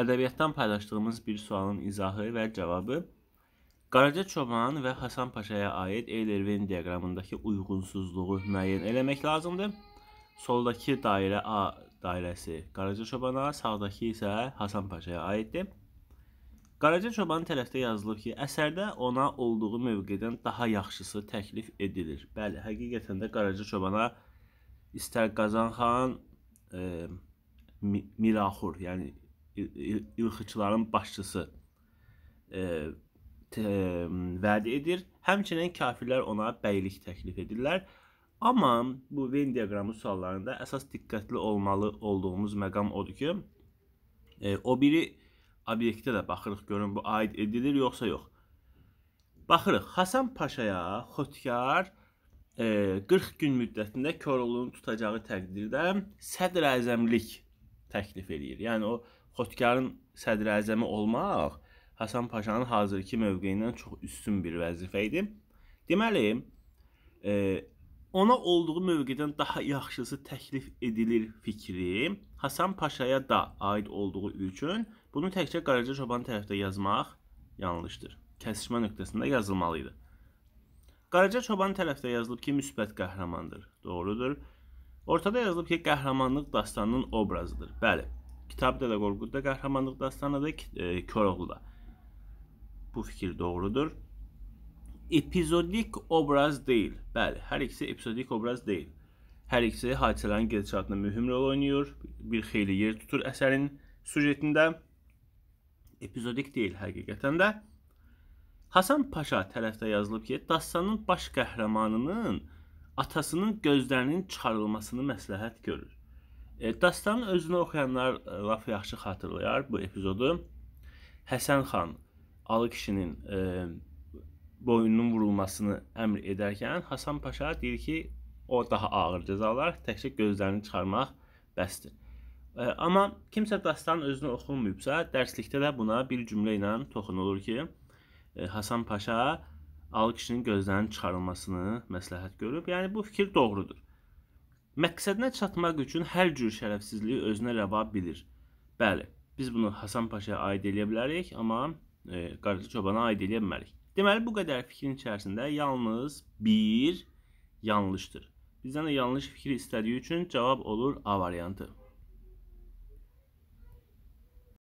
Ədəbiyyatdan paylaşdığımız bir sualın izahı və cavabı Qaraca Çoban və Hasan Paşaya aid Eylervin diaqramındakı uyğunsuzluğu müəyyən eləmək lazımdır. Soldakı dairə A dairəsi Qaraca Çobana, sağdakı isə Hasan Paşaya aiddir. Qaraca Çoban tərəfdə yazılıb ki, əsərdə ona olduğu mövqedən daha yaxşısı təklif edilir. Bəli, həqiqətən də Qaraca Çobana istər Qazan xan, e, Miraxur, yəni ilxıçıların başçısı vəd edir. Həmçinin kafirlər ona bəylik təklif edirlər. Amma bu Venn diaqramı suallarında əsas diqqətli olmalı olduğumuz məqam odur ki, e, o biri obyektə də baxırıq görün bu aid edilir yoxsa yox. Baxırıq Hasan Paşaya Xotkar e, 40 gün müddətində Koroğlunu tutacağı təqdirdə sədr əzəmlik təklif eləyir. Yəni o Xotkarın sədri əzəmi olmaq Hasan Paşanın hazırki mövqeyindən çox üstün bir vəzifə idi. Deməli, e, ona olduğu mövqedən daha yaxşısı təklif edilir fikri Hasan Paşaya da aid olduğu üçün bunu təkcə Qaraca Çoban tərəfdə yazmaq yanlışdır. Kəsişmə nöqtəsində yazılmalı idi. Qaraca Çoban tərəfdə yazılıb ki, müsbət qəhrəmandır. Doğrudur. Ortada yazılıb ki, qəhrəmanlıq dastanının obrazıdır. Bəli. Kitabda da, Qorqudda, Qəhrəmanlıq dastanı da, e, Koroğlu da. Bu fikir doğrudur. Epizodik obraz deyil. Bəli, hər ikisi epizodik obraz deyil. Hər ikisi hadisələrin gedişatında mühüm rol oynayır, bir xeyli yer tutur əsərin süjetində. Epizodik deyil həqiqətən də. Hasan Paşa tərəfdə yazılıb ki, dastanın baş qəhrəmanının atasının gözlərinin çıxarılmasını məsləhət görür. E, dastanın özünü oxuyanlar e, laf yaxşı xatırlayar bu epizodu. Həsən xan Alı kişinin e, boynunun vurulmasını əmr edərkən Hasan Paşa deyir ki, o daha ağır cəzalar, təkcə gözlərini çıxarmaq bəsdir. E, amma kimsə dastanın özünü oxumayıbsa, dərslikdə də buna bir cümlə ilə toxunulur ki, e, Hasan Paşa Alı kişinin gözlərinin çıxarılmasını məsləhət görüb. Yəni bu fikir doğrudur. Məqsədinə çatmaq üçün hər cür şərəfsizliyi özünə rəva bilir. Bəli, biz bunu Hasan Paşa'ya aid eləyə bilərik, amma e, Qaracı çobana aid eləyə bilmərik. Deməli bu qədər fikrin içərisində yalnız bir yanlışdır. Bizdən də yanlış fikir istədiyi üçün cavab olur A variantı.